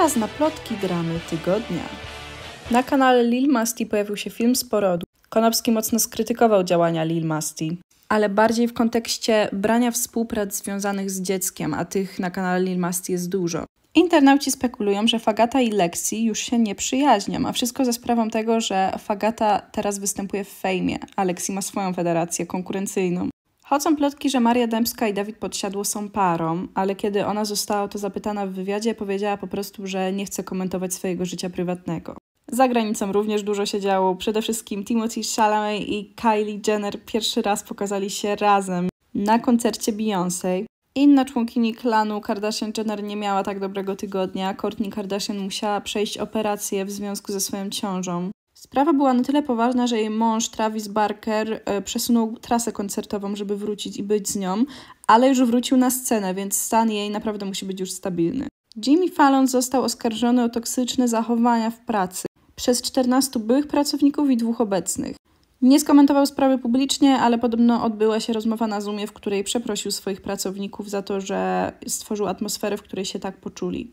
Czas na plotki dramy tygodnia. Na kanale Lil Masti pojawił się film z porodu. Konopski mocno skrytykował działania Lil Masti, ale bardziej w kontekście brania współprac związanych z dzieckiem, a tych na kanale Lil Masti jest dużo. Internauci spekulują, że Fagata i Lexi już się nie przyjaźnią, a wszystko ze sprawą tego, że Fagata teraz występuje w fejmie, a Lexi ma swoją federację konkurencyjną. Chodzą plotki, że Maria Dębska i Dawid Podsiadło są parą, ale kiedy ona została o to zapytana w wywiadzie, powiedziała po prostu, że nie chce komentować swojego życia prywatnego. Za granicą również dużo się działo. Przede wszystkim Timothy Chalamet i Kylie Jenner pierwszy raz pokazali się razem na koncercie Beyoncé. Inna członkini klanu Kardashian-Jenner nie miała tak dobrego tygodnia. Kourtney Kardashian musiała przejść operację w związku ze swoją ciążą. Sprawa była na tyle poważna, że jej mąż Travis Barker e, przesunął trasę koncertową, żeby wrócić i być z nią, ale już wrócił na scenę, więc stan jej naprawdę musi być już stabilny. Jimmy Fallon został oskarżony o toksyczne zachowania w pracy przez 14 byłych pracowników i dwóch obecnych. Nie skomentował sprawy publicznie, ale podobno odbyła się rozmowa na Zoomie, w której przeprosił swoich pracowników za to, że stworzył atmosferę, w której się tak poczuli.